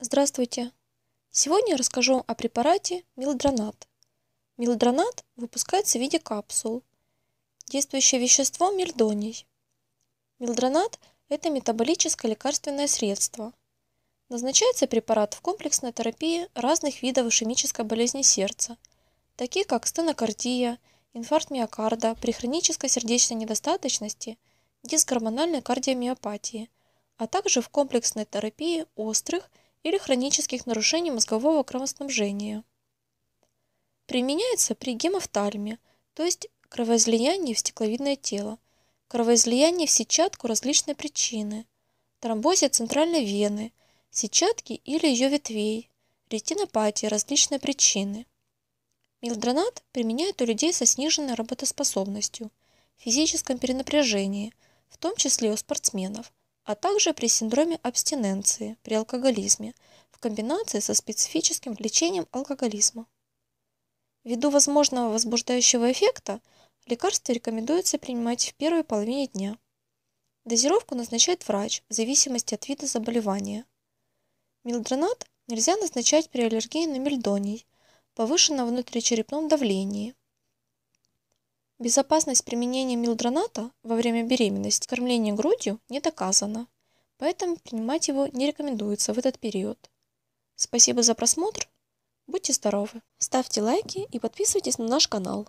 Здравствуйте! Сегодня я расскажу о препарате милдронат. Милдронат выпускается в виде капсул. Действующее вещество – мельдоний. Милдронат – это метаболическое лекарственное средство. Назначается препарат в комплексной терапии разных видов ишемической болезни сердца, такие как стенокардия, инфаркт миокарда при хронической сердечной недостаточности, дисгормональной кардиомиопатии, а также в комплексной терапии острых – или хронических нарушений мозгового кровоснабжения. Применяется при гемофтальме, то есть кровоизлиянии в стекловидное тело, кровоизлиянии в сетчатку различной причины, тромбозе центральной вены, сетчатки или ее ветвей, ретинопатии различной причины. Милдронат применяют у людей со сниженной работоспособностью, физическом перенапряжении, в том числе у спортсменов – а также при синдроме абстиненции при алкоголизме в комбинации со специфическим лечением алкоголизма. Ввиду возможного возбуждающего эффекта лекарство рекомендуется принимать в первой половине дня. Дозировку назначает врач в зависимости от вида заболевания. Милдронат нельзя назначать при аллергии на мельдоний, повышенном внутричерепном давлении, Безопасность применения милдроната во время беременности и кормления грудью не доказана, поэтому принимать его не рекомендуется в этот период. Спасибо за просмотр, будьте здоровы, ставьте лайки и подписывайтесь на наш канал.